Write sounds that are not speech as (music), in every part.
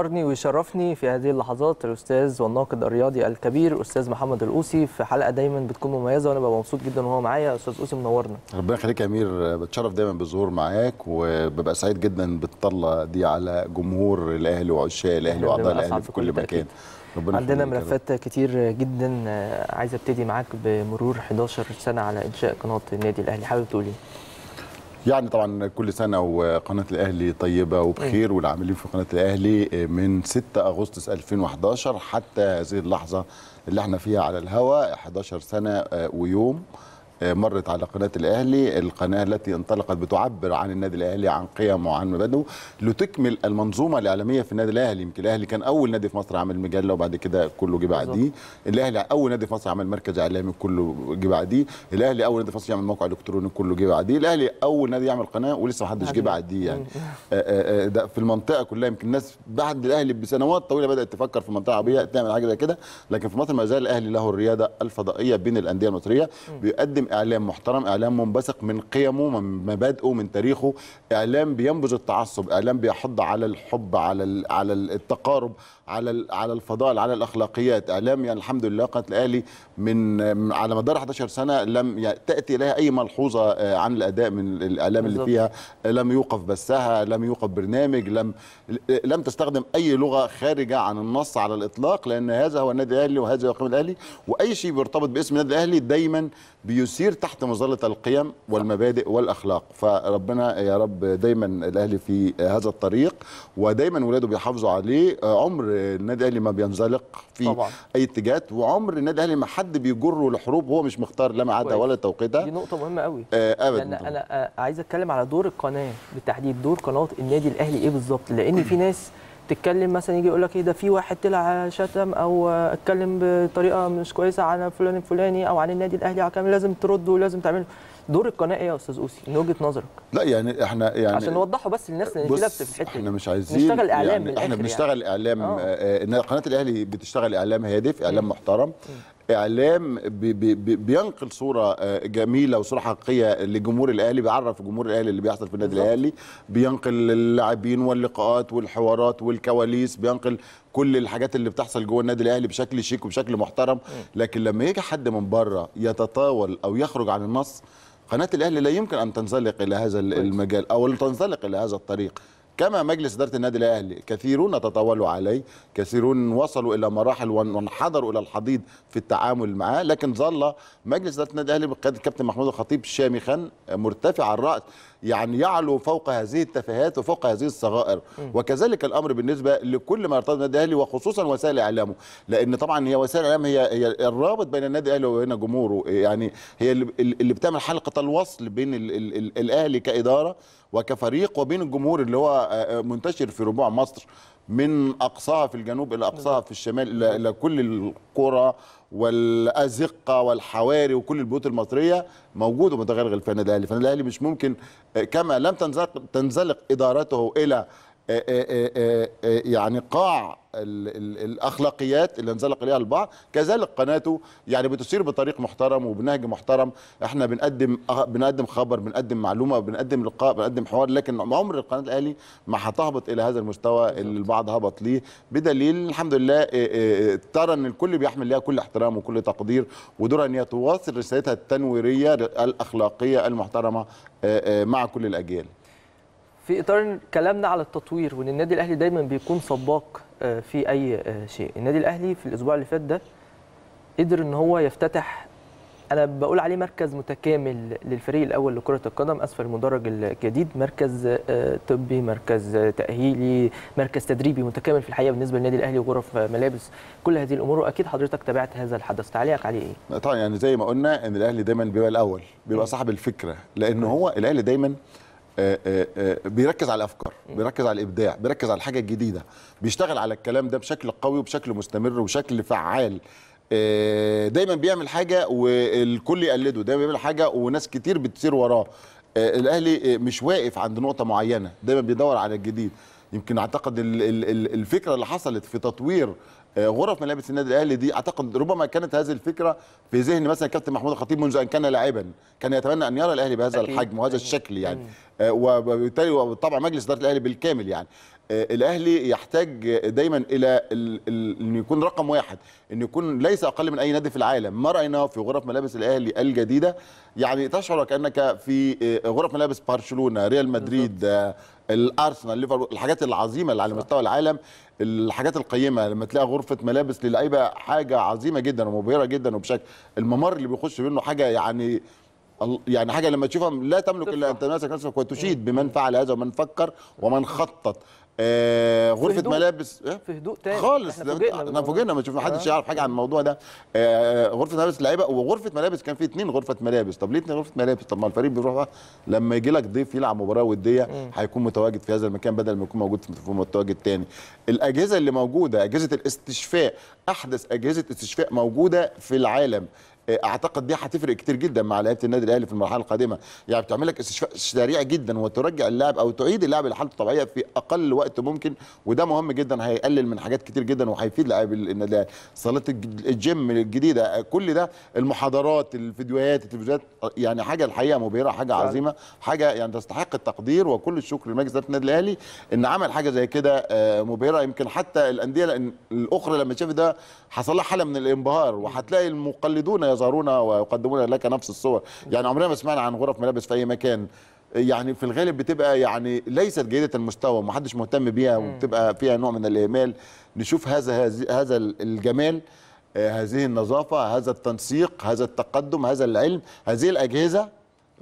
منورني ويشرفني في هذه اللحظات الاستاذ والناقد الرياضي الكبير استاذ محمد القوسي في حلقه دايما بتكون مميزه وانا ببقى مبسوط جدا وهو معايا استاذ قوسي منورنا ربنا يخليك يا امير بتشرف دايما بالظهور معاك وببقى سعيد جدا بالطله دي على جمهور الاهلي وعشاق الاهلي واعضاء الاهلي في كل مكان ربنا عندنا ملفات كتير جدا آه، عايز ابتدي معاك بمرور 11 سنه على انشاء قناه النادي الاهلي حابب تقول ايه يعني طبعا كل سنه وقناه الاهلي طيبه وبخير والعاملين في قناه الاهلي من 6 اغسطس 2011 حتى هذه اللحظه اللي احنا فيها على الهواء 11 سنه ويوم آه، مرت على قناه الاهلي القناه التي انطلقت بتعبر عن النادي الاهلي عن قيمه وعن مبادئه لتكمل المنظومه الاعلاميه في النادي الاهلي يمكن الاهلي كان اول نادي في مصر عمل مجله وبعد كده كله جه بعديه الاهلي اول نادي في مصر عمل مركز اعلامي كله جه بعديه الاهلي اول نادي في مصر يعمل موقع الكتروني كله جه بعديه الاهلي اول نادي يعمل قناه ولسه ما حدش جه بعديه يعني آه، آه، ده في المنطقه كلها يمكن الناس بعد الاهلي بسنوات طويله بدات تفكر في المنطقه العربيه تعمل حاجه زي كده لكن في مصر ما زال الاهلي له الرياده الفضائيه بين الانديه المصريه بيقدم اعلام محترم اعلام منبثق من قيمه من مبادئه من تاريخه اعلام بينبذ التعصب اعلام بيحض على الحب على على التقارب على على الفضائل على الاخلاقيات اعلام يعني الحمد لله قناه الاهلي من على مدار 11 سنه لم تاتي اليها اي ملحوظه آه، عن الاداء من الاعلام اللي فيها لم يوقف بثها لم يوقف برنامج لم لم تستخدم اي لغه خارجه عن النص على الاطلاق لان هذا هو النادي الاهلي وهذا هو الاهلي واي شيء بيرتبط باسم النادي الاهلي دايما بيسير تحت مظله القيم والمبادئ والاخلاق فربنا يا رب دايما الاهلي في هذا الطريق ودايما ولاده بيحافظوا عليه عمر النادي الاهلي ما بينزلق في طبعا. اي اتجاهات وعمر النادي الاهلي ما حد بيجره لحروب هو مش مختار لا معادة ولا توقيتها دي نقطه مهمه قوي آه ابدا لأن انا آه، عايز اتكلم على دور القناه بالتحديد دور قناه النادي الاهلي ايه بالظبط لان في ناس تتكلم مثلا يجي يقول لك ايه ده في واحد طلع شتم او اتكلم بطريقه مش كويسه على فلان الفلاني او عن النادي الاهلي على كامل لازم ترد ولازم تعمل دور القناه ايه يا استاذ اوسي من وجهه نظرك؟ لا يعني احنا يعني عشان نوضحه بس للناس اللي في لبس في الحته احنا مش عايزين نشتغل اعلام يعني احنا يعني. بنشتغل يعني. اعلام آه. آه، قناه الاهلي بتشتغل اعلام هادف اعلام محترم اعلام بينقل صوره آه، جميله وصوره حقيقيه لجمهور الاهلي بيعرف جمهور الاهلي اللي بيحصل في النادي الاهلي بينقل اللاعبين واللقاءات والحوارات والكواليس بينقل كل الحاجات اللي بتحصل جوه النادي الاهلي بشكل شيك وبشكل محترم لكن لما يجي حد من بره يتطاول او يخرج عن النص قناه الاهلي لا يمكن ان تنزلق الى هذا المجال او تنزلق الى هذا الطريق كما مجلس إدارة النادي الأهلي كثيرون تطاولوا عليه كثيرون وصلوا إلى مراحل وانحدروا إلى الحضيض في التعامل معاه لكن ظل مجلس إدارة النادي الأهلي بقيادة الكابتن محمود الخطيب شامخا مرتفع الرأس يعني يعلو فوق هذه التفاهات وفوق هذه الصغائر وكذلك الامر بالنسبه لكل ما يرتبط بالنادي الاهلي وخصوصا وسائل اعلامه لان طبعا هي وسائل الاعلام هي هي الرابط بين النادي الاهلي وبين جمهوره يعني هي اللي بتعمل حلقه الوصل بين الاهلي كاداره وكفريق وبين الجمهور اللي هو آه، آه، منتشر في ربوع مصر من اقصاها في الجنوب الى اقصاها في الشمال الى الى كل القرى والازقه والحواري وكل البيوت المصريه موجود ومتغرغر الفنادق الاهلي، الفنادق الاهلي مش ممكن كما لم تنزلق تنزلق ادارته الى آه، آه، آه، يعني قاع الاخلاقيات اللي انزلق اليها البعض كذلك قناته يعني بتسير بطريق محترم وبنهج محترم احنا بنقدم بنقدم خبر بنقدم معلومه بنقدم لقاء بنقدم حوار لكن عمر القناه الاهلي ما هتهبط الى هذا المستوى اللي البعض هبط ليه بدليل الحمد لله ترى ان الكل بيحمل لها كل احترام وكل تقدير ودورها ان هي تواصل رسالتها التنويريه الاخلاقيه المحترمه مع كل الاجيال في اطار كلامنا على التطوير وان النادي الاهلي دايما بيكون سباق آه، في اي آه، شيء النادي الاهلي في الاسبوع اللي فات ده قدر ان هو يفتتح انا بقول عليه مركز متكامل للفريق الاول لكره القدم اسفل المدرج الجديد مركز آه، طبي مركز تاهيلي مركز تدريبي متكامل في الحقيقه بالنسبه للنادي الاهلي وغرف ملابس كل هذه الامور واكيد حضرتك تابعت هذا الحدث تعليقك عليه ايه طبعا يعني زي ما قلنا ان الاهلي دايما بيبقى الاول بيبقى صاحب الفكره لان هو الاهلي دايما آه، آه، آه، بيركز على الافكار بيركز على الابداع بيركز على الحاجه الجديده بيشتغل على الكلام ده بشكل قوي وبشكل مستمر وبشكل فعال دايما بيعمل حاجه والكل يقلده دايما بيعمل حاجه وناس كتير بتسير وراه الاهلي مش واقف عند نقطه معينه دايما بيدور على الجديد يمكن اعتقد الفكره اللي حصلت في تطوير آه، غرف ملابس النادي الاهلي دي اعتقد ربما كانت هذه الفكره في ذهن مثلا كابتن محمود الخطيب منذ ان كان لاعبا كان يتمنى ان يرى الاهلي بهذا الحجم وهذا الشكل يعني آه، وبالتالي وطبعا مجلس اداره الاهلي بالكامل يعني آه، الاهلي يحتاج دايما الى انه يكون رقم واحد انه يكون ليس اقل من اي نادي في العالم ما رايناه في غرف ملابس الاهلي الجديده يعني تشعر كانك في غرف ملابس برشلونه ريال مدريد الارسنال ليفربول الحاجات العظيمه اللي على مستوى العالم الحاجات القيمه لما تلاقي غرفه ملابس للعيبه حاجه عظيمه جدا ومبهره جدا وبشكل الممر اللي بيخش منه حاجه يعني يعني حاجه لما تشوفها لا تملك الا ان تماسك نفسك وتشيد بمن فعل هذا ومن فكر ومن خطط آه، غرفه ملابس إيه؟ في هدوء تاني خالص احنا فوجئنا ما شفنا حدش يعرف حاجه عن الموضوع ده آه، غرفه ملابس اللعيبه وغرفه ملابس كان في اثنين غرفه ملابس طب ليه اثنين غرفه ملابس طب ما الفريق بيروح لما يجي لك ضيف يلعب مباراه وديه هيكون متواجد في هذا المكان بدل ما يكون موجود في متواجد تاني الاجهزه اللي موجوده اجهزه الاستشفاء احدث اجهزه استشفاء موجوده في العالم اعتقد دي هتفرق كتير جدا مع لعيبه النادي الاهلي في المرحله القادمه يعني بتعمل لك استشفاء سريع جدا وترجع اللاعب او تعيد اللاعب لحالته الطبيعيه في اقل وقت ممكن وده مهم جدا هيقلل من حاجات كتير جدا وهيفيد لاعب النادي صاله الجيم الجديده كل ده المحاضرات الفيديوهات التلفزيونات يعني حاجه الحقيقه مبهره حاجه فعلا. عظيمه حاجه يعني تستحق التقدير وكل الشكر لمجلس اداره النادي الاهلي ان عمل حاجه زي كده آه، مبهره يمكن حتى الانديه الاخرى لما شافت ده حصل لها حاله من الانبهار وهتلاقي المقلدون يظهرون ويقدمون لك نفس الصور يعني عمرنا ما سمعنا عن غرف ملابس في اي مكان يعني في الغالب بتبقى يعني ليست جيده المستوى ومحدش مهتم بيها وبتبقى فيها نوع من الاهمال نشوف هذا هذا الجمال هذه النظافه هذا التنسيق هذا التقدم هذا العلم هذه الاجهزه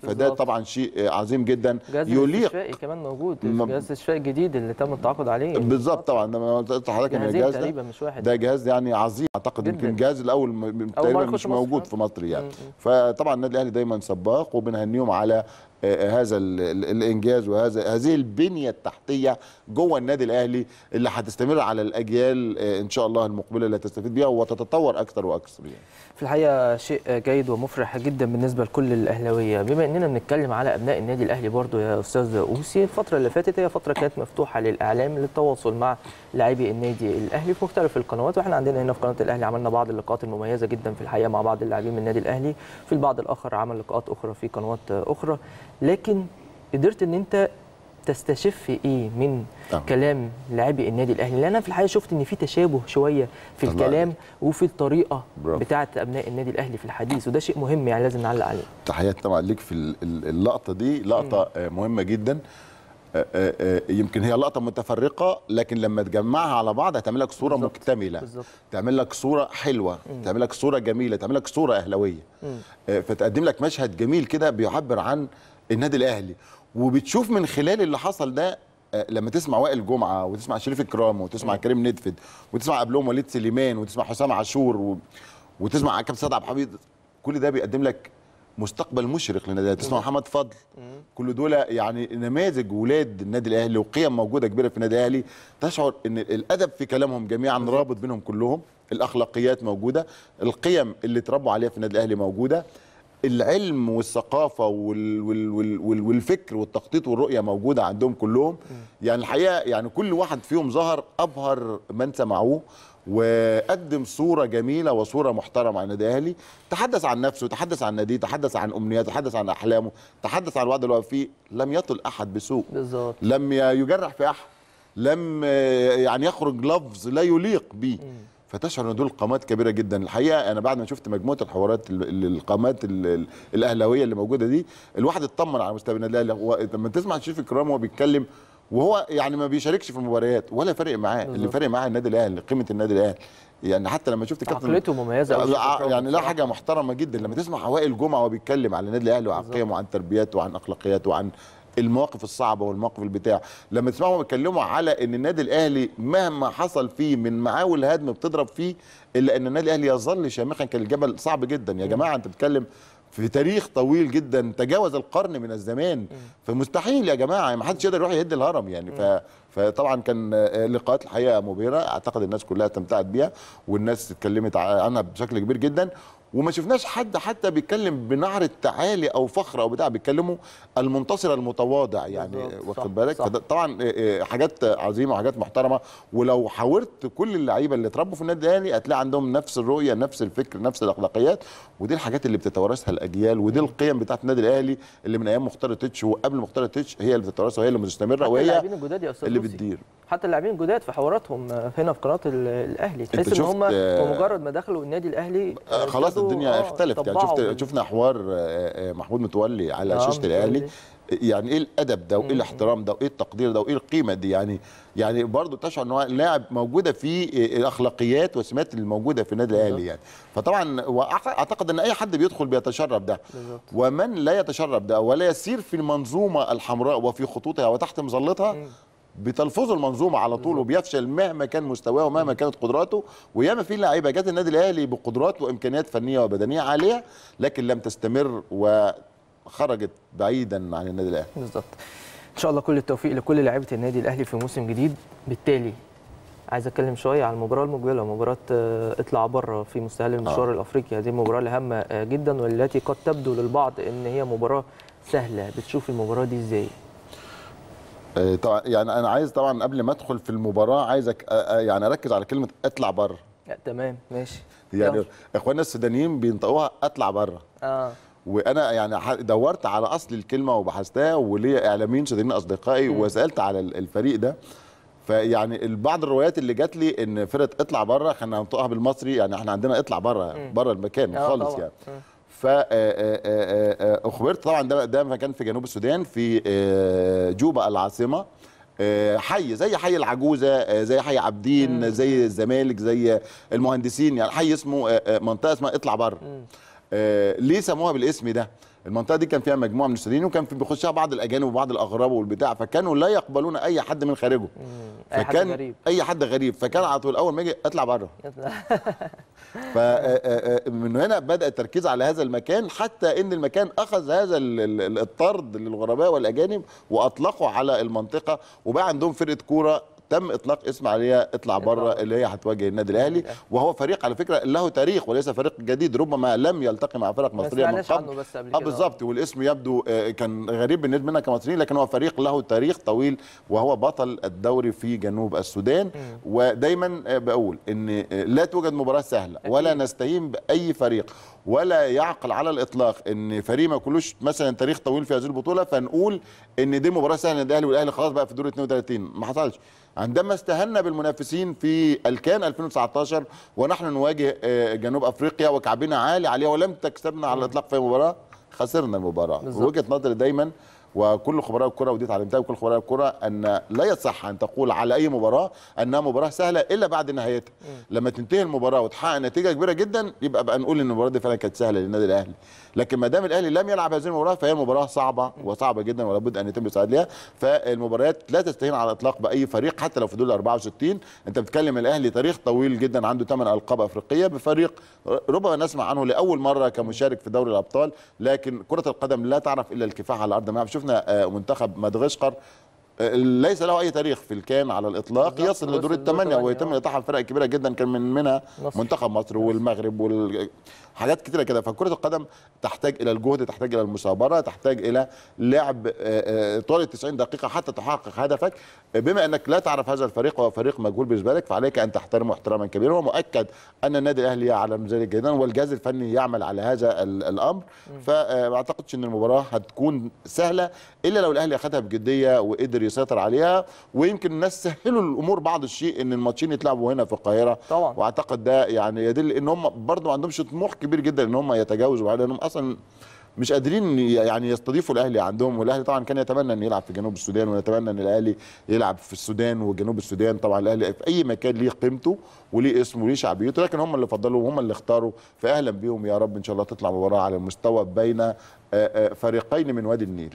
فده طبعا شيء عظيم جدا جهاز يليق كمان موجود جهاز الاستشفائي الجديد اللي تم التعاقد عليه بالظبط طبعا لما قلت لحضرتك ان الجهاز تقريبا مش واحد ده جهاز يعني عظيم اعتقد يمكن الجهاز الاول تقريبا مش موجود في مصر يعني م -م. فطبعا النادي الاهلي دايما سباق وبنهنيهم على آه، آه، هذا الانجاز وهذا هذه البنيه التحتيه جوه النادي الاهلي اللي هتستمر على الاجيال آه، ان شاء الله المقبله اللي هتستفيد بيها وتتطور اكثر واكثر يعني. في الحقيقه شيء جيد ومفرح جدا بالنسبه لكل الاهلاويه بما اننا بنتكلم على ابناء النادي الاهلي برضو يا استاذ اوسي الفتره اللي فاتت هي فتره كانت مفتوحه للاعلام للتواصل مع لاعبي النادي الاهلي في مختلف القنوات واحنا عندنا هنا في قناه الاهلي عملنا بعض اللقاءات المميزه جدا في الحقيقه مع بعض اللاعبين من النادي الاهلي في البعض الاخر عمل لقاءات اخرى في قنوات اخرى لكن قدرت ان انت تستشف ايه من طبعا. كلام لاعبي النادي الاهلي لان انا في الحقيقه شفت ان في تشابه شويه في طبعا. الكلام وفي الطريقه برافو. بتاعه ابناء النادي الاهلي في الحديث وده شيء مهم يعني لازم نعلق عليه تحياتي طبعا ليك في اللقطه دي لقطه م. آه، مهمه جدا آه، آه، يمكن هي لقطه متفرقه لكن لما تجمعها على بعض هتعمل لك صوره بالزبط. مكتمله بالزبط. تعمل لك صوره حلوه م. تعمل لك صوره جميله تعمل لك صوره اهلاويه فتقدم لك مشهد جميل كده بيعبر عن النادي الاهلي وبتشوف من خلال اللي حصل ده آه، لما تسمع وائل جمعه وتسمع شريف الكرام وتسمع كريم ندفد وتسمع قبلهم وليد سليمان وتسمع حسام عاشور وتسمع كابتن سعد عبد الحميد كل ده بيقدم لك مستقبل مشرق للنادي تسمع محمد فضل كل دول يعني نماذج ولاد النادي الاهلي وقيم موجوده كبيره في النادي الاهلي تشعر ان الادب في كلامهم جميعا رابط بينهم كلهم الاخلاقيات موجوده القيم اللي اتربوا عليها في النادي الاهلي موجوده العلم والثقافه والفكر والتخطيط والرؤيه موجوده عندهم كلهم يعني الحقيقه يعني كل واحد فيهم ظهر ابهر من سمعوه وقدم صوره جميله وصوره محترمه عن النادي الاهلي تحدث عن نفسه تحدث عن ناديه تحدث عن امنياته تحدث عن احلامه تحدث عن الوعد اللي هو فيه لم يطل احد بسوء بالظبط لم يجرح في احد لم يعني يخرج لفظ لا يليق به فتشعر ان دول قامات كبيره جدا الحقيقه انا بعد ما شفت مجموعه الحوارات القامات الاهلاويه اللي موجوده دي الواحد اطمن على مستوى النادي الاهلي لما تسمع شريف الكرام وهو بيتكلم وهو يعني ما بيشاركش في المباريات ولا فارق معاه اللي فارق معاه النادي الاهلي قيمه النادي الاهلي يعني حتى لما شفت كابتن عقليته مميزه قوي يعني لا حاجه محترمه جدا لما تسمع وائل جمعه وهو بيتكلم على النادي الاهلي وعن قيمه وعن تربيته وعن اخلاقياته وعن المواقف الصعبه والمواقف البتاع لما تسمعهم بيتكلموا على ان النادي الاهلي مهما حصل فيه من معاول هدم بتضرب فيه الا ان النادي الاهلي يظل شامخا كان الجبل صعب جدا يا جماعه انت بتتكلم في تاريخ طويل جدا تجاوز القرن من الزمان فمستحيل يا جماعه ما حدش يقدر يروح يهد الهرم يعني ف فطبعا كان آه، لقاءات الحقيقه مبهره اعتقد الناس كلها استمتعت بيها والناس اتكلمت عنها بشكل كبير جدا وما شفناش حد حتى بيتكلم بنعر التعالي او فخر او بتاع بيتكلموا المنتصر المتواضع يعني آه، واخد بالك طبعا آه، حاجات عظيمه وحاجات محترمه ولو حاورت كل اللعيبه اللي اتربوا في النادي الاهلي هتلاقي عندهم نفس الرؤيه نفس الفكر نفس الاخلاقيات ودي الحاجات اللي بتتوارثها الاجيال ودي القيم بتاعت النادي الاهلي اللي من ايام مختار تيتش وقبل مختار تيتش هي اللي بتتوارثها وهي اللي مستمره وهي اللي اللي بتدير حتى اللاعبين الجداد في حواراتهم آه، هنا في قناه الاهلي تحس ان هم آه، بمجرد ما دخلوا النادي الاهلي آه، خلاص الدنيا اختلفت يعني شفت شفنا حوار محمود متولي على آه شاشه الاهلي يعني ايه الادب ده وايه الاحترام ده وايه التقدير ده وايه القيمه دي يعني يعني برضه تشعر ان هو لاعب موجوده في الاخلاقيات والسمات الموجوده في النادي الاهلي يعني فطبعا اعتقد ان اي حد بيدخل بيتشرب ده ومن لا يتشرب ده ولا يسير في المنظومه الحمراء وفي خطوطها وتحت مظلتها بتلفظه المنظومه على طول وبيفشل مهما كان مستواه ومهما كانت قدراته وياما في لعيبه جت النادي الاهلي بقدرات وامكانيات فنيه وبدنيه عاليه لكن لم تستمر وخرجت بعيدا عن النادي الاهلي بالظبط ان شاء الله كل التوفيق لكل لعيبه النادي الاهلي في موسم جديد بالتالي عايز اتكلم شويه على المباراه المقبله مباراه آه، اطلع بره في مستهل آه. المشوار الافريقي هذه المباراه الهامه آه، جدا والتي قد تبدو للبعض ان هي مباراه سهله بتشوف المباراه دي ازاي آه، طبعا يعني انا عايز طبعا قبل ما ادخل في المباراه عايزك آه، آه، يعني اركز على كلمه اطلع بره تمام ماشي يعني اخواننا السودانيين بينطقوها اطلع بره اه وانا يعني دورت على اصل الكلمه وبحثتها وليا اعلاميين سودانيين اصدقائي م. وسالت على الفريق ده فيعني بعض الروايات اللي جات لي ان فرقه اطلع بره خلينا هننطقها بالمصري يعني احنا عندنا اطلع بره بره المكان خالص يعني م. فاخبرت آه، آه، آه، طبعا ده ده مكان في جنوب السودان في جوبا العاصمه حي زي حي العجوزه زي حي عابدين زي الزمالك زي المهندسين يعني حي اسمه منطقه اسمها اطلع بره ليه سموها بالاسم ده؟ المنطقه دي كان فيها مجموعه من السوريين وكان في بيخشها بعض الاجانب وبعض الاغراب والبتاع فكانوا لا يقبلون اي حد من خارجه فكان اي حد غريب اي حد غريب فكان على طول اول ما يجي اطلع بره (laughs) ف آه، آه، آه، من هنا بدا التركيز على هذا المكان حتى ان المكان اخذ هذا الطرد للغرباء والاجانب واطلقوا على المنطقه وبقى عندهم فرقه كوره تم اطلاق اسم عليها اطلع بره اللي هي هتواجه النادي الاهلي وهو فريق على فكره له تاريخ وليس فريق جديد ربما لم يلتقي مع فرق مصريه من قبل اه بالظبط والاسم يبدو آه، كان غريب بالنسبه لنا كمصريين لكن هو فريق له تاريخ طويل وهو بطل الدوري في جنوب السودان ودايما آه، بقول ان آه، لا توجد مباراه سهله ولا نستهين باي فريق ولا يعقل على الاطلاق ان فريق ما كلوش مثلا تاريخ طويل في هذه البطوله فنقول ان دي مباراه سهله الاهلي والاهلي خلاص بقى في دور 32 ما حصلش عندما استهنا بالمنافسين في الكان 2019 ونحن نواجه آه، جنوب افريقيا وكعبنا عالي عليها ولم تكسبنا على الاطلاق في مباراه خسرنا المباراه وجهه نظري دايما وكل خبراء الكره ودي اتعلمتها وكل خبراء الكره ان لا يصح ان تقول على اي مباراه انها مباراه سهله الا بعد نهايتها لما تنتهي المباراه وتحقق نتيجه كبيره جدا يبقى بقى نقول ان المباراه دي فعلا كانت سهله للنادي الاهلي لكن ما دام الاهلي لم يلعب هذه المباراه فهي مباراه صعبه وصعبه جدا ولابد ان يتم الاستعداد ليها فالمباريات لا تستهين على الاطلاق باي فريق حتى لو في دول 64 انت بتتكلم الاهلي تاريخ طويل جدا عنده 8 القاب افريقيه بفريق ربما نسمع عنه لاول مره كمشارك في دوري الابطال لكن كره القدم لا تعرف الا الكفاح على ارض الملعب شفنا شفنا آه، منتخب مدغشقر ليس له اي تاريخ في الكان على الاطلاق يصل لدور الثمانيه ويتم آه. الاطاحه بفرق كبيره جدا كان من منها منتخب مصر والمغرب وحاجات كتيره كده فكره القدم تحتاج الى الجهد تحتاج الى المثابره تحتاج الى لعب آه، آه، طوال ال 90 دقيقه حتى تحقق هدفك بما انك لا تعرف هذا الفريق وهو فريق مجهول بالنسبه لك فعليك ان تحترمه احتراما كبيرا ومؤكد ان النادي الاهلي يعلم ذلك جدا والجهاز الفني يعمل على هذا الامر فما اعتقدش ان المباراه هتكون سهله الا لو الاهلي اخذها بجديه وقدر يسيطر عليها ويمكن الناس سهلوا الامور بعض الشيء ان الماتشين يتلعبوا هنا في القاهره طبعا واعتقد ده يعني يدل ان هم برضه ما عندهمش طموح كبير جدا ان هم يتجاوزوا لانهم يعني اصلا مش قادرين يعني يستضيفوا الاهلي عندهم والاهلي طبعا كان يتمنى ان يلعب في جنوب السودان ويتمنى ان الاهلي يلعب في السودان وجنوب السودان طبعا الاهلي في اي مكان ليه قيمته وليه اسمه وليه شعبيته لكن هم اللي فضلوا وهم اللي اختاروا فاهلا بيهم يا رب ان شاء الله تطلع مباراه على مستوى بين آه، آه، فريقين من وادي النيل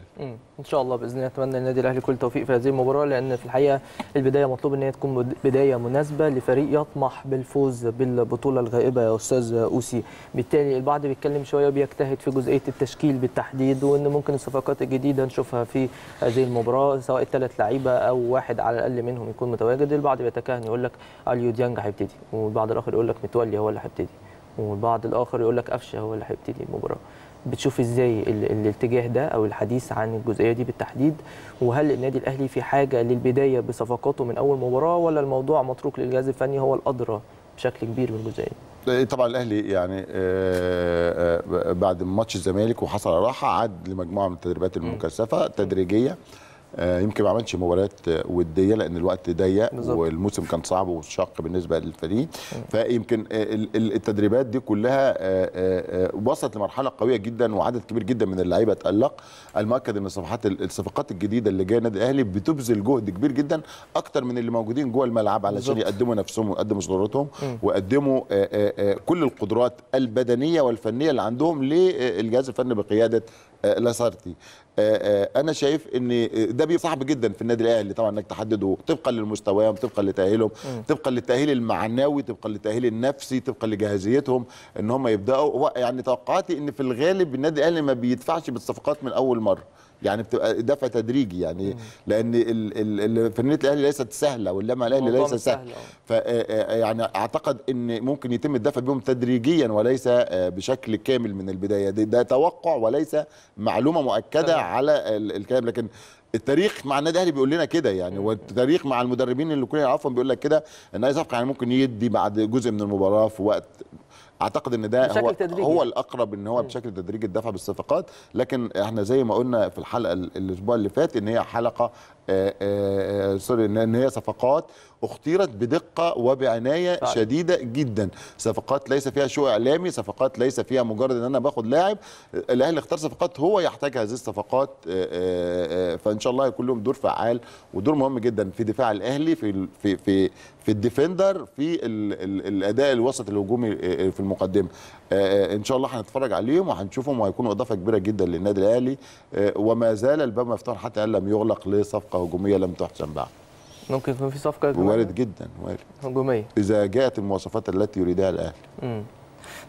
ان شاء الله باذن الله اتمنى للنادي الاهلي كل التوفيق في هذه المباراه لان في الحقيقه البدايه مطلوب ان هي تكون بدايه مناسبه لفريق يطمح بالفوز بالبطوله الغائبه يا استاذ اوسي بالتالي البعض بيتكلم شويه وبيجتهد في جزئيه التشكيل بالتحديد وان ممكن الصفقات الجديده نشوفها في هذه المباراه سواء الثلاث لعيبه او واحد على الاقل منهم يكون متواجد البعض بيتكهن يقول لك اليو ديانج هيبتدي والبعض الاخر يقول لك متولي هو اللي هيبتدي والبعض الاخر يقول لك قفشه هو اللي هيبتدي المباراه بتشوف ازاي الاتجاه ده او الحديث عن الجزئيه دي بالتحديد وهل النادي الاهلي في حاجه للبدايه بصفقاته من اول مباراه ولا الموضوع متروك للجهاز الفني هو الادرى بشكل كبير بالجزئيه دي؟ إيه، طبعا الاهلي يعني آه، آه، آه، بعد ماتش الزمالك وحصل راحه عاد لمجموعه من التدريبات المكثفه تدريجيه آه، يمكن ما عملش مباريات وديه لان الوقت ضيق والموسم كان صعب وشاق بالنسبه للفريق فيمكن آه، التدريبات دي كلها آه، وصلت لمرحله قويه جدا وعدد كبير جدا من اللعيبه اتالق المؤكد ان الصفحات الصفقات الجديده اللي جايه النادي الاهلي بتبذل جهد كبير جدا اكتر من اللي موجودين جوه الملعب علشان يقدموا نفسهم ويقدموا صدورتهم ويقدموا كل القدرات البدنيه والفنيه اللي عندهم للجهاز الفني بقياده لاسارتي آه، آه، انا شايف ان آه، ده بيبقى صعب جدا في النادي الاهلي طبعا انك تحدده طبقا لمستواهم طبقا لتاهيلهم طبقا للتاهيل المعنوي طبقا للتاهيل النفسي طبقا لجاهزيتهم ان هم يبداوا يعني توقعاتي ان في الغالب النادي الاهلي ما بيدفعش بالصفقات من اول مره يعني بتبقى دفع تدريجي يعني لان فنيه الاهلي ليست سهله واللمع الاهلي ليس سهل آه. ف آه، آه، يعني اعتقد ان ممكن يتم الدفع بهم تدريجيا وليس بشكل كامل من البدايه ده, ده توقع وليس معلومه مؤكده على الكلام لكن التاريخ مع النادي الاهلي بيقول لنا كده يعني والتاريخ مع المدربين اللي كلنا عارفهم بيقول لك كده ان اي صفقه يعني ممكن يدي بعد جزء من المباراه في وقت اعتقد ان ده هو تدريجي. هو الاقرب ان هو بشكل تدريجي الدفع بالصفقات لكن احنا زي ما قلنا في الحلقه الاسبوع اللي فات ان هي حلقه آه، آه، آه، سوري ان هي صفقات اختيرت بدقه وبعنايه طيب. شديده جدا صفقات ليس فيها شو اعلامي صفقات ليس فيها مجرد ان انا باخد لاعب الاهلي اختار صفقات هو يحتاج هذه الصفقات فان شاء الله يكون لهم دور فعال ودور مهم جدا في دفاع الاهلي في في في في الديفندر في الـ الـ الاداء الوسط الهجومي في المقدمه ان شاء الله هنتفرج عليهم وهنشوفهم وهيكونوا اضافه كبيره جدا للنادي الاهلي وما زال الباب مفتوح حتى لم يغلق لصفقه صفقه هجوميه لم تحسن بعد ممكن يكون في صفقه هجوميه وارد جدا وارد هجوميه اذا جاءت المواصفات التي يريدها الاهلي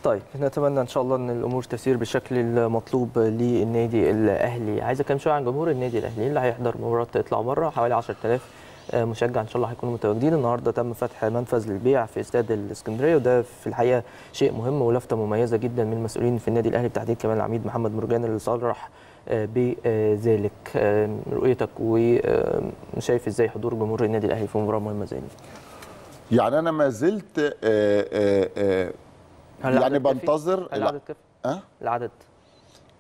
طيب نتمنى ان شاء الله ان الامور تسير بالشكل المطلوب للنادي الاهلي عايز اتكلم شويه عن جمهور النادي الاهلي اللي هيحضر مباراه اطلع بره حوالي 10000 آه، مشجع ان شاء الله هيكونوا متواجدين النهارده تم فتح منفذ للبيع في استاد الاسكندريه وده في الحقيقه شيء مهم ولفته مميزه جدا من المسؤولين في النادي الاهلي بتحديد كمان العميد محمد مرجان اللي صرح بذلك رؤيتك وشايف ازاي حضور جمهور النادي الاهلي في مباراه مهمه زي دي يعني انا ما زلت آآ آه، آآ آه، آه، يعني بنتظر العدد كافي؟ أه؟ العدد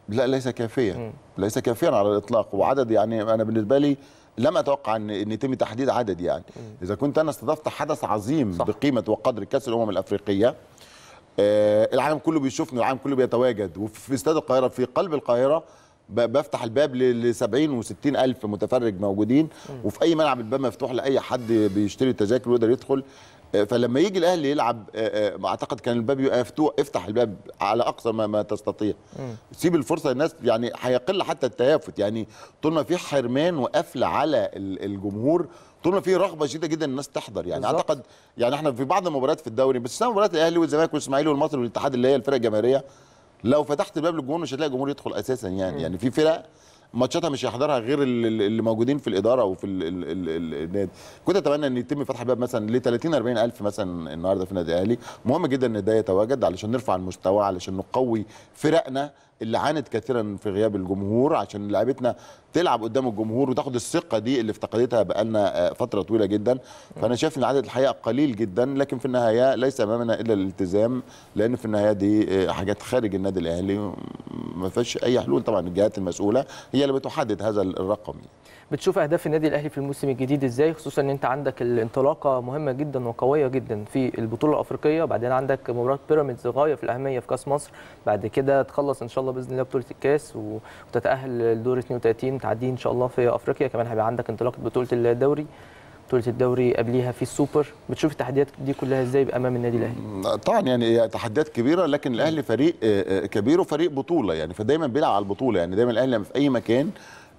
لا ليس كافيا ليس كافيا على الاطلاق وعدد يعني انا بالنسبه لي لم اتوقع ان ان يتم تحديد عدد يعني اذا كنت انا استضفت حدث عظيم صح. بقيمه وقدر كاس الامم الافريقيه آه العالم كله بيشوفني والعالم كله بيتواجد وفي استاد القاهره في قلب القاهره بفتح الباب ل 70 و60 الف متفرج موجودين وفي اي ملعب الباب مفتوح لاي حد بيشتري تذاكر ويقدر يدخل آه، فلما يجي الاهلي يلعب آه، آه، اعتقد كان الباب مفتوح افتح الباب على اقصى ما, ما تستطيع سيب الفرصه للناس يعني هيقل حتى التهافت يعني طول ما في حرمان وقفل على الجمهور طول ما في رغبه شديده جدا الناس تحضر يعني بالزبط. اعتقد يعني احنا في بعض المباريات في الدوري بس مباريات الاهلي والزمالك والاسماعيلي والمصري والاتحاد اللي هي الفرق الجماهيريه لو فتحت باب للجمهور مش هتلاقي الجمهور يدخل اساسا يعني م. يعني في فرق ماتشاتها مش هيحضرها غير اللي موجودين في الاداره وفي النادي كنت اتمنى ان يتم فتح الباب مثلا ل 30 40 الف مثلا النهارده في النادي الاهلي مهم جدا ان ده يتواجد علشان نرفع المستوى علشان نقوي فرقنا اللي عانت كثيرا في غياب الجمهور عشان لعبتنا تلعب قدام الجمهور وتاخد الثقه دي اللي افتقدتها بقالنا آه، فتره طويله جدا فانا شايف ان العدد الحقيقه قليل جدا لكن في النهايه ليس امامنا الا الالتزام لان في النهايه دي آه، حاجات خارج النادي الاهلي ما فيهاش اي حلول طبعا الجهات المسؤوله هي اللي بتحدد هذا الرقم بتشوف اهداف النادي الاهلي في الموسم الجديد ازاي خصوصا ان انت عندك الانطلاقه مهمه جدا وقويه جدا في البطوله الافريقيه بعدين عندك مباراه بيراميدز غايه في الاهميه في كاس مصر بعد كده تخلص ان شاء الله باذن الله بطوله الكاس وتتاهل لدور 32 تعدي ان شاء الله في افريقيا كمان هيبقى عندك انطلاقه بطوله الدوري بطوله الدوري قبليها في السوبر بتشوف التحديات دي كلها ازاي امام النادي الاهلي طبعا يعني هي تحديات كبيره لكن الاهلي فريق آه، آه، كبير وفريق بطوله يعني فدايما بيلعب على البطوله يعني دايما الاهلي لما في اي مكان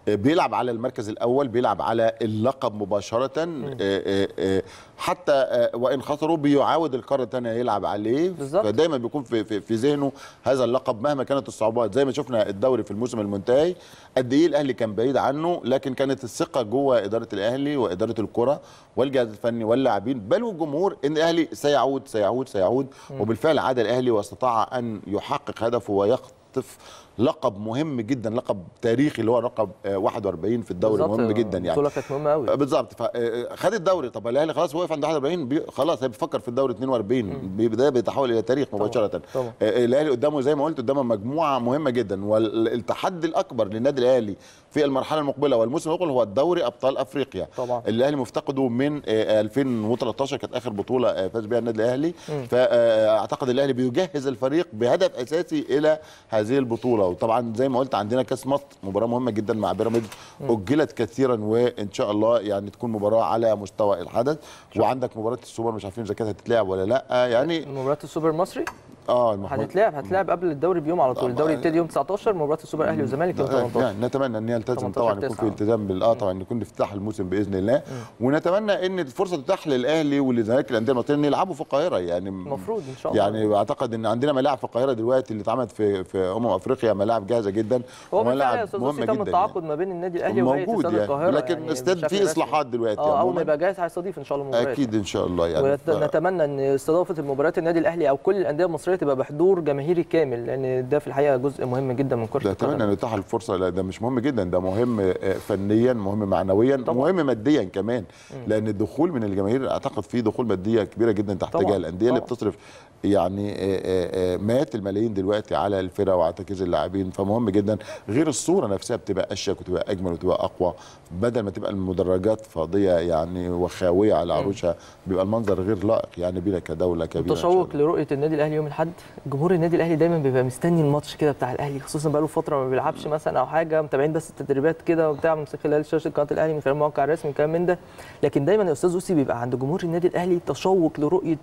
بيلعب على المركز الاول بيلعب على اللقب مباشره آه، آه، آه، حتى وان خسروا بيعاود القاره الثانيه يلعب عليه بالزبط. فدايما بيكون في, في في ذهنه هذا اللقب مهما كانت الصعوبات زي ما شفنا الدوري في الموسم المنتهي قد ايه الاهلي كان بعيد عنه لكن كانت الثقه جوه اداره الاهلي واداره الكره والجهاز الفني واللاعبين بل والجمهور ان الاهلي سيعود سيعود سيعود وبالفعل عاد الاهلي واستطاع ان يحقق هدفه ويخطف لقب مهم جدا لقب تاريخي اللي هو رقم 41 آه، في الدوري مهم جدا يعني البطوله كانت مهمه قوي آه، بالظبط فخد آه، الدوري طب الاهلي خلاص وقف عند 41 بي... خلاص هي بيفكر في الدوري 42 بدايه بيتحول الى تاريخ مباشره طبعا. طبعا. الاهلي قدامه زي ما قلت قدامه مجموعه مهمه جدا والتحدي الاكبر للنادي الاهلي في المرحله المقبله والموسم المقبل هو الدوري ابطال افريقيا طبعا الاهلي مفتقده من 2013 آه، كانت اخر بطوله آه، فاز بها النادي الاهلي فاعتقد آه، الاهلي بيجهز الفريق بهدف اساسي الى هذه البطوله وطبعا زي ما قلت عندنا كاس مصر مباراه مهمه جدا مع بيراميدز اجلت كثيرا وان شاء الله يعني تكون مباراه على مستوى الحدث وعندك مباراه السوبر مش عارفين اذا كانت هتتلعب ولا لا يعني مباراه السوبر المصري اه المحور هتتلعب هتتلعب قبل الدوري بيوم على طول آه، الدوري يبتدي يوم 19 مباراه السوبر الاهلي والزمالك يوم 18 آه، يعني نتمنى ان يلتزم طبعا يكون في التزام بال اه طبعا يكون افتتاح الموسم باذن الله ونتمنى ان الفرصه تتاح للاهلي وللزمالك الانديه المصريه ان يلعبوا في القاهره يعني المفروض ان شاء الله يعني اعتقد ان عندنا ملاعب في القاهره دلوقتي اللي اتعملت في في امم افريقيا ملاعب جاهزه جدا وملاعب مهمه جدا تم التعاقد يعني. ما بين النادي الاهلي يعني. يعني استاد يعني لكن استاد في اصلاحات دلوقتي اه اول ما يبقى جاهز هيستضيف ان شاء الله مباريات اكيد ان شاء الله يعني ونتمنى ان استضافه مباريات النادي الاهلي او كل الانديه المصريه القادرة تبقى بحضور جماهيري كامل لأن ده في الحقيقة جزء مهم جدا من كرة القدم أتمنى أن يتاح الفرصة لا ده مش مهم جدا ده مهم آه، فنيا مهم معنويا طبعا. مهم ماديا كمان لأن الدخول من الجماهير أعتقد في دخول مادية كبيرة جدا تحتاجها الأندية اللي بتصرف يعني آه، آه، مئات الملايين دلوقتي على الفرق وعلى تركيز اللاعبين فمهم جدا غير الصورة نفسها بتبقى أشيك وتبقى أجمل وتبقى أقوى بدل ما تبقى المدرجات فاضية يعني وخاوية على عروشها بيبقى المنظر غير لائق يعني بينا كدولة كبيرة تشوق لرؤية النادي الأهلي يوم الحد حد جمهور النادي الاهلي دايما بيبقى مستني الماتش كده بتاع الاهلي خصوصا بقاله فتره ما بيلعبش مثلا او حاجه متابعين بس التدريبات كده وبتاع من خلال شاشه قناه الاهلي من خلال الموقع الرسمي كلام من ده لكن دايما يا استاذ اوسي بيبقى عند جمهور النادي الاهلي تشوق لرؤيه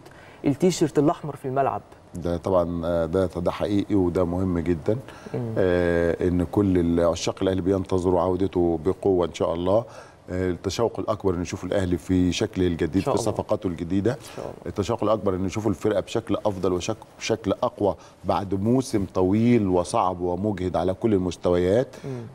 التيشيرت الاحمر في الملعب ده طبعا ده ده حقيقي وده مهم جدا آه ان كل عشاق الاهلي بينتظروا عودته بقوه ان شاء الله التشوق الاكبر ان نشوف الاهلي في شكله الجديد في صفقاته الجديده التشوق الاكبر ان نشوف الفرقه بشكل افضل وشكل اقوى بعد موسم طويل وصعب ومجهد على كل المستويات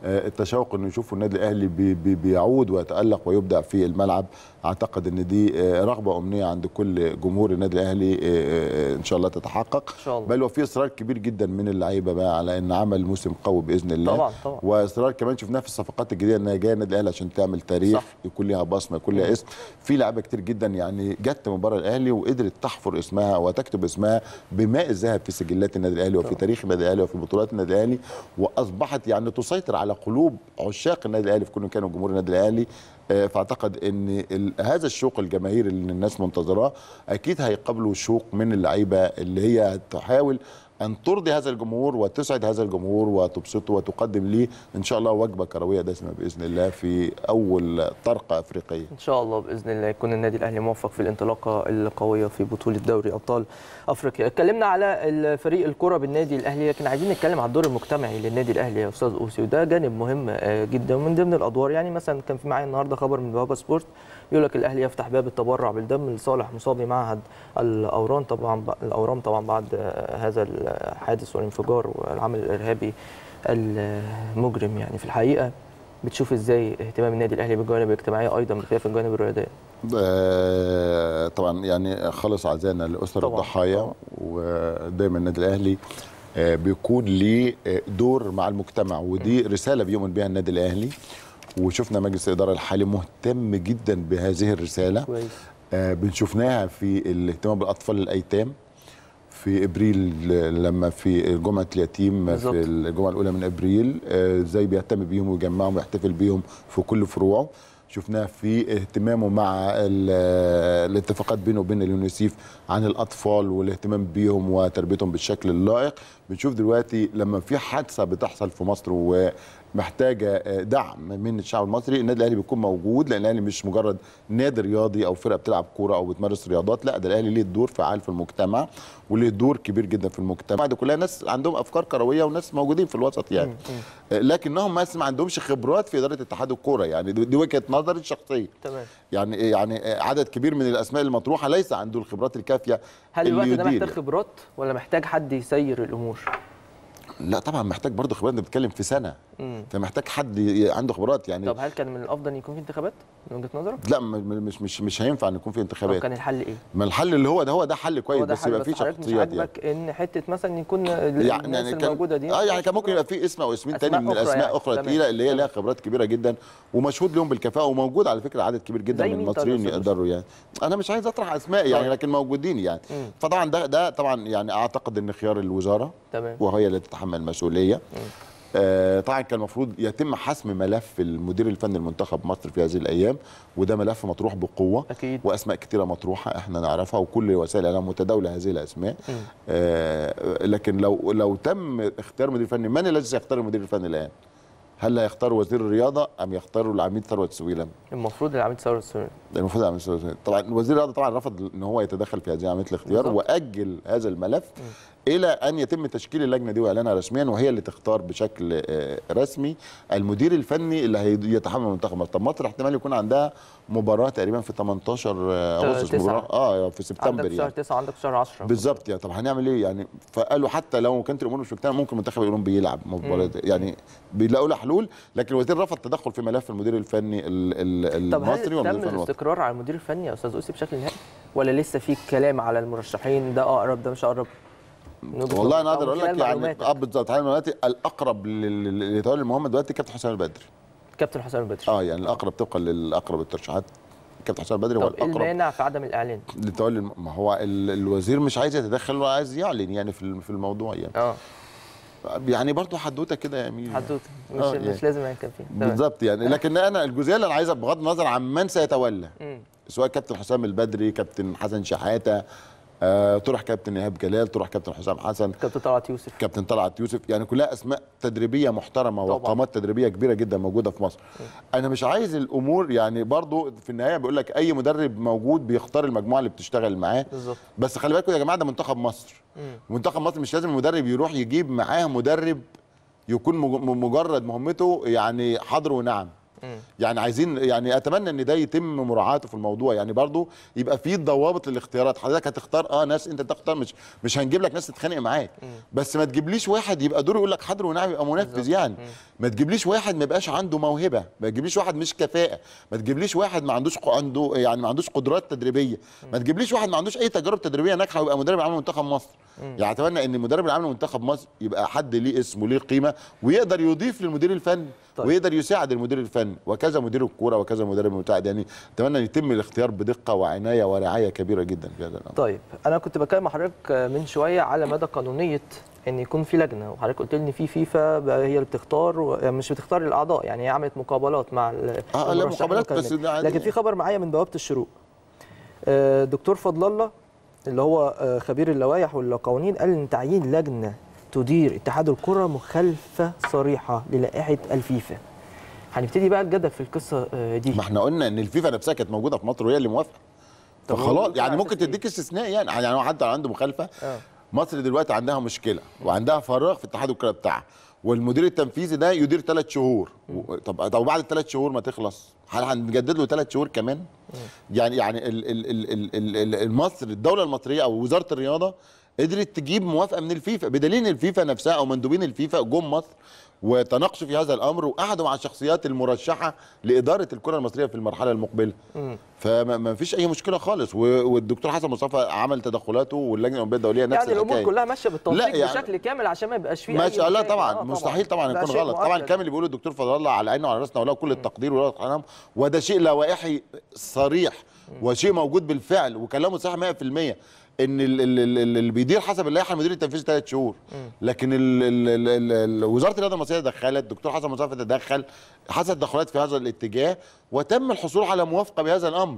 آه، التشوق ان نشوف النادي الاهلي بيعود ويتالق ويبدع في الملعب اعتقد ان دي آه، رغبه امنيه عند كل جمهور النادي الاهلي آه، آه، ان شاء الله تتحقق إن شاء الله. بل وفي اصرار كبير جدا من اللعيبه بقى على ان عمل موسم قوي باذن الله طبعا طبعا واصرار كمان شفناه في الصفقات الجديده ان جايه النادي الاهلي عشان تعمل تاريخ صح. يكون ليها بصمه يكون ليها اسم في لعيبه كتير جدا يعني جت من بره الاهلي وقدرت تحفر اسمها وتكتب اسمها بماء الذهب في سجلات النادي الاهلي وفي تاريخ النادي الاهلي وفي بطولات النادي الاهلي واصبحت يعني تسيطر على قلوب عشاق النادي الاهلي في كل مكان وجمهور النادي الاهلي آه، فاعتقد ان هذا الشوق الجماهيري اللي الناس منتظراه اكيد هيقابله شوق من اللعيبه اللي هي هتحاول ان ترضي هذا الجمهور وتسعد هذا الجمهور وتبسطه وتقدم ليه ان شاء الله وجبه كرويه دسمه باذن الله في اول طرقه افريقيه. ان شاء الله باذن الله يكون النادي الاهلي موفق في الانطلاقه القويه في بطوله دوري ابطال افريقيا. اتكلمنا على فريق الكره بالنادي الاهلي لكن عايزين نتكلم عن الدور المجتمعي للنادي الاهلي يا استاذ اوسي وده جانب مهم آه، جدا ومن ضمن الادوار يعني مثلا كان في معايا النهارده خبر من بابا سبورت يقول لك الاهلي يفتح باب التبرع بالدم لصالح مصابي معهد الاورام طبعا الاورام طبعا بعد هذا الحادث والانفجار والعمل الارهابي المجرم يعني في الحقيقه بتشوف ازاي اهتمام النادي الاهلي بالجوانب الاجتماعيه ايضا بخلاف الجوانب الرياضيه؟ آه، طبعا يعني خالص عزانا لاسر الضحايا ودايما النادي الاهلي آه، بيكون ليه دور مع المجتمع ودي رساله بيؤمن بها النادي الاهلي وشفنا مجلس الاداره الحالي مهتم جدا بهذه الرساله كويس. آه بنشوفناها في الاهتمام بالاطفال الايتام في ابريل لما في جمعه اليتيم بالزبط. في الجمعه الاولى من ابريل آه، ازاي بيهتم بيهم ويجمعهم ويحتفل بيهم في كل فروعه شفناه في اهتمامه مع آه، الاتفاقات بينه وبين اليونيسيف عن الاطفال والاهتمام بيهم وتربيتهم بالشكل اللائق بنشوف دلوقتي لما في حادثه بتحصل في مصر و محتاجه آه، دعم من الشعب المصري النادي الاهلي بيكون موجود لان الاهلي مش مجرد نادي رياضي او فرقه بتلعب كوره او بتمارس رياضات لا ده الاهلي ليه دور فعال في المجتمع وليه دور كبير جدا في المجتمع بعد كلها ناس عندهم افكار كرويه وناس موجودين في الوسط يعني آه، لكنهم ما ما عندهمش خبرات في اداره اتحاد الكوره يعني دي وجهه نظري الشخصيه تمام يعني يعني آه، عدد كبير من الاسماء المطروحه ليس عنده الخبرات الكافيه هل الوقت ده محتاج يعني. خبرات ولا محتاج حد يسير الامور لا طبعا محتاج برضه خبرات انت بتتكلم في سنه مم. فمحتاج حد عنده خبرات يعني طب هل كان من الافضل ان يكون في انتخابات من وجهه نظرك؟ لا مش مش مش هينفع ان يكون في انتخابات كان الحل ايه؟ ما الحل اللي هو ده هو ده حل كويس ده بس يبقى في شخصيات يعني مش ان حته مثلا يكون يعني الناس كان الموجوده دي اه يعني كان ممكن يبقى في اسم او اسمين تاني من الاسماء يعني. اخرى تقيله اللي هي لها خبرات كبيره جدا ومشهود لهم بالكفاءه وموجود على فكره عدد كبير جدا من طيب؟ المصريين يقدروا يعني انا مش عايز اطرح اسماء يعني طيب. لكن موجودين يعني فطبعا ده ده طبعا يعني اعتقد ان خيار الوزاره وهي اللي تتحمل يتحمل مسؤوليه آه، طبعا كان المفروض يتم حسم ملف المدير الفني المنتخب مصر في هذه الايام وده ملف مطروح بقوه أكيد. واسماء كثيره مطروحه احنا نعرفها وكل وسائل الاعلام متداوله هذه الاسماء آه لكن لو لو تم اختيار مدير فني من الذي سيختار المدير الفني الان؟ هل هيختار وزير الرياضه ام يختار العميد ثروت سويلم؟ المفروض العميد ثروت سويلم المفروض العميد ثروت سويلم طبعا وزير الرياضه طبعا رفض ان هو يتدخل في هذه عمليه الاختيار واجل هذا الملف الى ان يتم تشكيل اللجنه دي واعلانها رسميا وهي اللي تختار بشكل آه، رسمي المدير الفني اللي هيتحمل منتخب مصر طب مصر احتمال يكون عندها مباراه تقريبا في 18 آه، اغسطس مباراه اه في سبتمبر عندك شهر يعني. 9 عندك شهر 10 بالظبط يعني طب هنعمل ايه يعني فقالوا حتى لو كانت الامور مش مكتمله ممكن المنتخب الاولمبي يلعب مباراه يعني بيلاقوا له حلول لكن الوزير رفض التدخل في ملف المدير الفني المصري طب هل تم الاستقرار على المدير الفني يا استاذ اوسي بشكل نهائي ولا لسه في كلام على المرشحين ده اقرب ده مش اقرب والله انا اقدر اقول لك يعني بالظبط حاليا دلوقتي الاقرب لتولي المهمه دلوقتي كابتن حسام البدري كابتن حسام البدري اه يعني الاقرب طبقا للاقرب الترشيحات كابتن حسام البدري هو الاقرب المانع في عدم الاعلان لتولي ما هو الوزير مش عايز يتدخل وعايز يعلن يعني في الموضوع يعني اه يعني برضه حدوته كده يا امير حدوته مش آه مش يعني. لازم كان فيه بالظبط يعني لكن انا الجزئيه اللي انا عايزها بغض النظر عن من سيتولى سواء كابتن حسام البدري كابتن حسن شحاته آه، طرح كابتن ايهاب جلال طرح كابتن حسام حسن كابتن طلعت يوسف كابتن طلعت يوسف يعني كلها اسماء تدريبيه محترمه طبعا. وقامات تدريبيه كبيره جدا موجوده في مصر انا مش عايز الامور يعني برضو في النهايه بيقول لك اي مدرب موجود بيختار المجموعه اللي بتشتغل معاه بالظبط بس خلي بالكم يا جماعه ده منتخب مصر م. منتخب مصر مش لازم المدرب يروح يجيب معاه مدرب يكون مجرد مهمته يعني حاضر ونعم يعني عايزين يعني اتمنى ان ده يتم مراعاته في الموضوع يعني برضو يبقى في ضوابط للاختيارات حضرتك هتختار اه ناس انت تختار مش مش هنجيب لك ناس تتخانق معاك بس ما تجيبليش واحد يبقى دوره يقول لك حاضر ونعم يبقى منفذ يعني ما تجيبليش واحد ما يبقاش عنده موهبه ما تجيبليش واحد مش كفاءه ما تجيبليش واحد ما عندوش عنده يعني ما عندوش قدرات تدريبيه ما تجيبليش واحد ما عندوش اي تجارب تدريبيه ناجحه ويبقى مدرب عام منتخب مصر يعني اتمنى ان المدرب العام لمنتخب مصر يبقى حد ليه اسم وليه قيمه ويقدر يضيف للمدير الفني طيب. ويقدر يساعد المدير الفني وكذا مدير الكوره وكذا مدرب المتعد يعني اتمنى يتم الاختيار بدقه وعنايه ورعايه كبيره جدا في هذا الامر طيب انا كنت بكلم مع حضرتك من شويه على مدى قانونيه ان يكون في لجنه وحضرتك قلت لي ان في فيفا هي اللي بتختار و... يعني مش بتختار الاعضاء يعني هي عملت مقابلات مع ال... اه لا مقابلات بس يعني لكن في خبر معايا من بوابه الشروق آه، دكتور فضل الله اللي هو آه، خبير اللوائح والقوانين قال ان تعيين لجنه تدير اتحاد الكرة مخالفة صريحة للائحة الفيفا هنبتدي بقى الجدل في القصة آه، دي ما احنا قلنا ان الفيفا نفسها كانت موجودة في مصر وهي اللي موافقة فخلاص يعني ممكن إيه؟ تديك استثناء يعني يعني لو حد عنده مخالفة أه. مصر دلوقتي عندها مشكلة وعندها فراغ في اتحاد الكرة بتاعها والمدير التنفيذي ده يدير ثلاث شهور طب طب وبعد الثلاث شهور ما تخلص هل هنجدد له ثلاث شهور كمان يعني يعني ال ال ال ال ال ال مصر الدوله المصريه او وزاره الرياضه قدرت تجيب موافقه من الفيفا بدليل الفيفا نفسها او مندوبين الفيفا جم مصر وتناقشوا في هذا الامر وقعدوا مع الشخصيات المرشحه لاداره الكره المصريه في المرحله المقبله فما فيش اي مشكله خالص والدكتور حسن مصطفى عمل تدخلاته واللجنه الاولمبيه الدوليه نفس يعني الامور كلها ماشيه بالتنسيق يعني بشكل كامل عشان ما يبقاش فيه ماشي لا طبعا آه مستحيل طبعا يكون غلط طبعا كامل بيقوله الدكتور فضل الله على عيننا وعلى راسنا وله كل التقدير وله الحنان وده شيء لوائحي صريح وشيء موجود بالفعل وكلامه صح 100% ان اللي بيدير حسب اللائحه المدير التنفيذي ثلاث شهور لكن وزاره الرياضه المصريه دخلت دكتور حسن مصطفى تدخل حصلت تدخلات في هذا الاتجاه وتم الحصول على موافقه بهذا الامر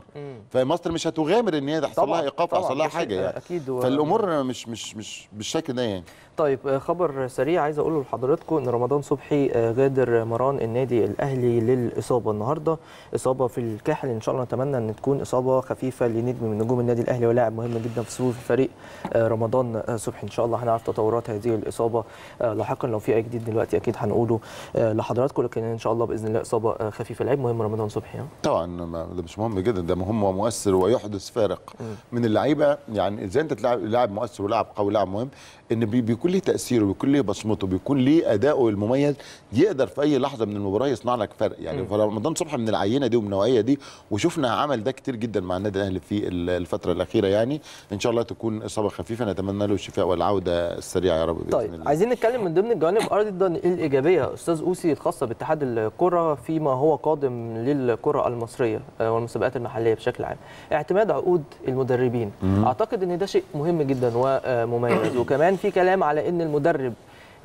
فمصر مش هتغامر ان هي تحصل لها ايقاف او لها حاجه يعني أكيد و... فالامور مش مش مش بالشكل ده يعني طيب آه، خبر سريع عايز اقوله لحضراتكم ان رمضان صبحي آه، غادر مران النادي الاهلي للاصابه النهارده اصابه في الكاحل ان شاء الله نتمنى ان تكون اصابه خفيفه لنجم من نجوم النادي الاهلي ولاعب مهم جدا في صفوف الفريق آه، رمضان صبحي ان شاء الله هنعرف تطورات هذه الاصابه لاحقا لو في اي جديد دلوقتي اكيد هنقوله لحضراتكم لكن ان شاء الله باذن الله اصابه خفيفه لعيب مهم رمضان صبحي صبحي طبعا ده مش مهم جدا ده مهم ومؤثر ويحدث فارق م. من اللعيبه يعني ازاي انت تلعب لاعب مؤثر ولاعب قوي لاعب مهم ان بيكون ليه تاثيره بيكون ليه بصمته بيكون ليه اداؤه المميز يقدر في اي لحظه من المباراه يصنع لك فرق يعني رمضان صبحي من العينه دي ومن النوعيه دي وشفنا عمل ده كتير جدا مع النادي الاهلي في الفتره الاخيره يعني ان شاء الله تكون اصابه خفيفه نتمنى له الشفاء والعوده السريعه يا رب باذن طيب الله. عايزين نتكلم من ضمن الجوانب ايضا الايجابيه استاذ اوسي الخاصه باتحاد الكره فيما هو قادم لل الكره المصريه آه، والمسابقات المحليه بشكل عام اعتماد عقود المدربين اعتقد ان ده شيء مهم جدا ومميز آه، (coughs) وكمان في كلام على ان المدرب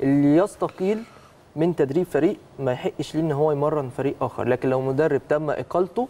اللي يستقيل من تدريب فريق ما يحقش ليه ان هو يمرن فريق اخر لكن لو مدرب تم اقالته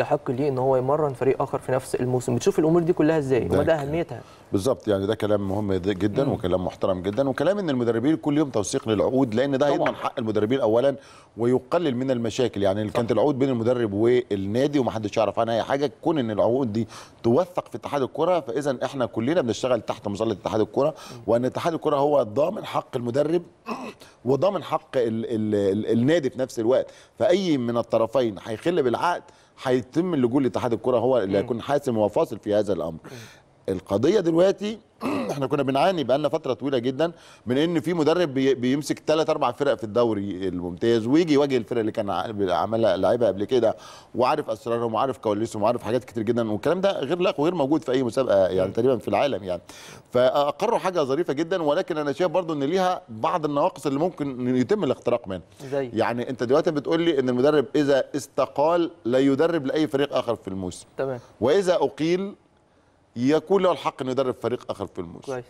يحق ليه ان هو يمرن فريق اخر في نفس الموسم بتشوف الامور دي كلها ازاي ومدى اهميتها بالظبط يعني ده كلام مهم جدا مم. وكلام محترم جدا وكلام ان المدربين كل يوم توثيق للعقود لان ده هيضمن حق المدربين اولا ويقلل من المشاكل يعني كانت العقود بين المدرب والنادي ومحدش يعرف عنها اي حاجه كون ان العقود دي توثق في اتحاد الكره فاذا احنا كلنا بنشتغل تحت مظله اتحاد الكره وان اتحاد الكره هو ضامن حق المدرب (clears throat) وضامن حق ال ال ال النادي في نفس الوقت فاي من الطرفين هيخل بالعقد هيتم اللجوء لاتحاد الكره هو اللي هيكون حاسم وفاصل في هذا الامر القضيه دلوقتي (clears throat) احنا كنا بنعاني بقالنا فتره طويله جدا من ان في مدرب بيمسك ثلاث اربع فرق في الدوري الممتاز ويجي يواجه الفرق اللي كان عملها لعيبه قبل كده وعارف اسرارهم وعارف كواليسهم وعارف حاجات كتير جدا والكلام ده غير لاق وغير موجود في اي مسابقه يعني تقريبا في العالم يعني فاقروا حاجه ظريفه جدا ولكن انا شايف برضو ان ليها بعض النواقص اللي ممكن يتم الاختراق منها يعني انت دلوقتي بتقول لي ان المدرب اذا استقال لا يدرب لاي فريق اخر في الموسم تمام واذا اقيل يكون له الحق انه يدرب فريق اخر في الموسم كويس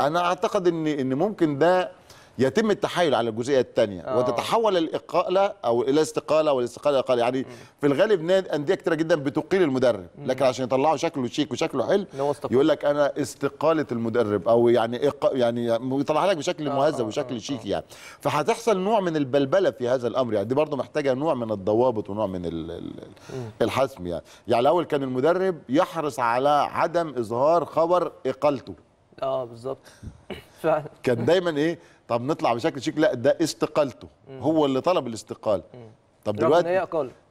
انا اعتقد ان ان ممكن ده يتم التحايل على الجزئيه الثانيه آه. وتتحول الاقاله او الى استقاله والاستقاله اقاله يعني في الغالب نادي انديه كثيره جدا بتقيل المدرب لكن عشان يطلعوا شكله شيك وشكله حلو يقول لك انا استقاله المدرب او يعني إق... يعني يطلعها لك بشكل آه، مهذب آه، وشكل شيك يعني فهتحصل نوع من البلبله في هذا الامر يعني دي برضه محتاجه نوع من الضوابط ونوع من ال... الحسم يعني يعني الاول كان المدرب يحرص على عدم اظهار خبر اقالته اه بالظبط كان دايما ايه طب نطلع بشكل شيك لا ده استقالته هو اللي طلب الاستقاله طب دلوقتي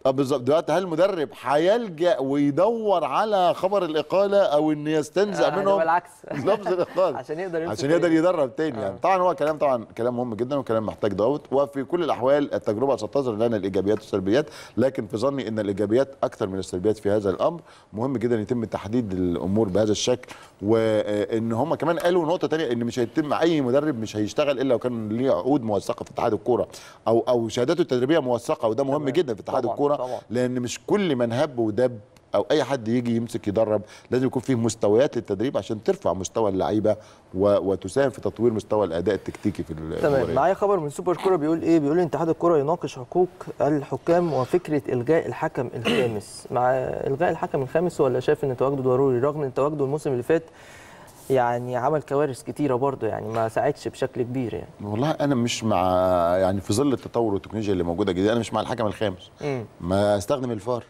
طب بالظبط دلوقتي هل المدرب هيلجا ويدور على خبر الاقاله او ان يستنزع آه منهم بالعكس لفظ (laughs) الاقاله عشان يقدر عشان يقدر يدرب تاني يعني. آه. يعني طبعا هو كلام طبعا كلام مهم جدا وكلام محتاج ضوابط وفي كل الاحوال التجربه ستظهر لنا الايجابيات والسلبيات لكن في ظني ان الايجابيات اكثر من السلبيات في هذا الامر مهم جدا يتم تحديد الامور بهذا الشكل وان هم كمان قالوا نقطه ثانيه ان مش هيتم اي مدرب مش هيشتغل الا لو كان ليه عقود موثقه في اتحاد الكوره او او شهاداته التدريبيه موثقه وده مهم جدا في اتحاد الكوره طبعا. لان مش كل من هب ودب او اي حد يجي يمسك يدرب لازم يكون فيه مستويات للتدريب عشان ترفع مستوى اللعيبه وتساهم في تطوير مستوى الاداء التكتيكي في تمام معايا خبر من سوبر كوره بيقول ايه بيقول اتحاد الكوره يناقش حقوق الحكام وفكره الغاء الحكم الخامس مع الغاء الحكم الخامس ولا شايف ان تواجده ضروري رغم ان تواجده الموسم اللي فات يعني عمل كوارث كتيره برضه يعني ما ساعدش بشكل كبير يعني والله انا مش مع يعني في ظل التطور والتكنولوجيا اللي موجوده جديد انا مش مع الحكم الخامس ما استخدم الفار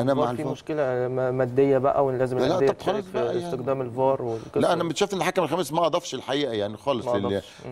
انا مع الفار في مشكله ماديه بقى ولازم الانديه تشارك في يعني. استخدام الفار لا انا شايف ان الحكم الخامس ما اضافش الحقيقه يعني خالص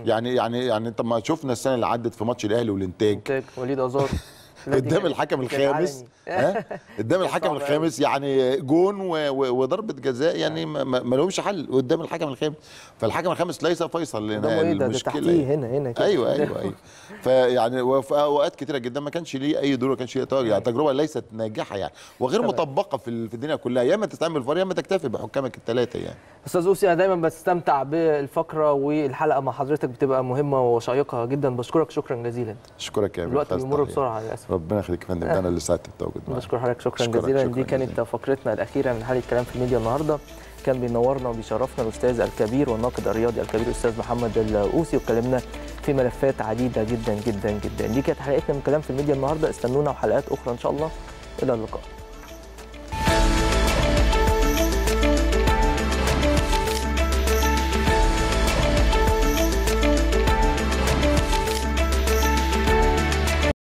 يعني يعني يعني طب ما شفنا السنه اللي عدت في ماتش الاهلي والانتاج وليد ازار (laughs) (laughs) قدام الحكم الخامس (laughs) قدام الحكم الخامس يعني جون وضربه جزاء يعني ما لهمش حل قدام الحكم الخامس فالحكم الخامس ليس فيصل هنا إيه المشكله ده يعني. هنا هنا كده ايوه ايوه (laughs) ايوه فيعني في اوقات كتيره جدا ما كانش ليه اي دور ما كانش ليه يعني أيوة. تجربه ليست ناجحه يعني وغير مطبقه في الدنيا كلها يا اما تستعمل فار يا اما تكتفي بحكامك الثلاثه يعني استاذ اوسي انا دايما بستمتع بالفقره والحلقه مع حضرتك بتبقى مهمه وشيقه جدا بشكرك شكرا جزيلا اشكرك يا الوقت بيمر بسرعه للاسف ربنا يخليك يا فندم آه. انا اللي سعدت بالتواجد معاك بشكر حضرتك شكرا جزيلا دي كانت جزيلا. فقرتنا الاخيره من حاله الكلام في الميديا النهارده كان بينورنا وبيشرفنا الاستاذ الكبير والناقد الرياضي الكبير الاستاذ محمد الاوسي وكلمنا في ملفات عديده جدا جدا جدا دي كانت حلقتنا من كلام في الميديا النهارده استنونا وحلقات اخرى ان شاء الله الى اللقاء